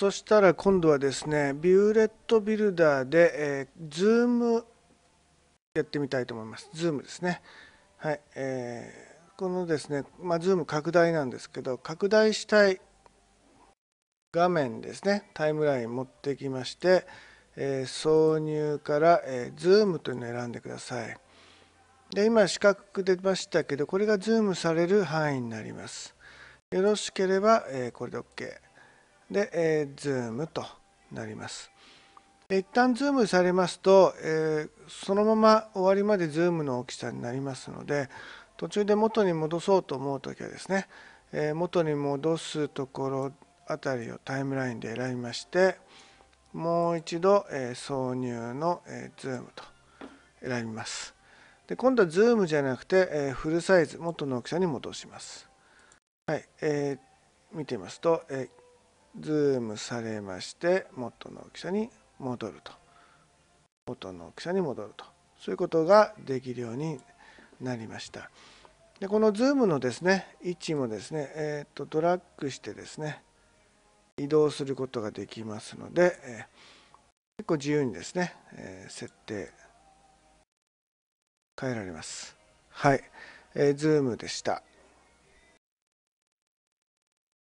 そしたら今度はですねビューレットビルダーで、えー、ズームやってみたいと思いますズームですねはい、えー、このですね、まあ、ズーム拡大なんですけど拡大したい画面ですねタイムライン持ってきまして、えー、挿入から、えー、ズームというのを選んでくださいで今四角く出ましたけどこれがズームされる範囲になりますよろしければ、えー、これで OK で、えー、ズームとなります。一旦ズームされますと、えー、そのまま終わりまでズームの大きさになりますので途中で元に戻そうと思う時はですね、えー、元に戻すところあたりをタイムラインで選びましてもう一度、えー、挿入の、えー、ズームと選びます。で今度はズームじゃなくて、えフルサイズ元の大きさに戻します。はい、えー、見てみますと、えズームされまして元の大きさに戻ると元の大きさに戻るとそういうことができるようになりましたでこのズームのですね位置もですね、えーと、ドラッグしてですね移動することができますので、えー、結構自由にですね、えー、設定変えられますはい、えー、ズームでした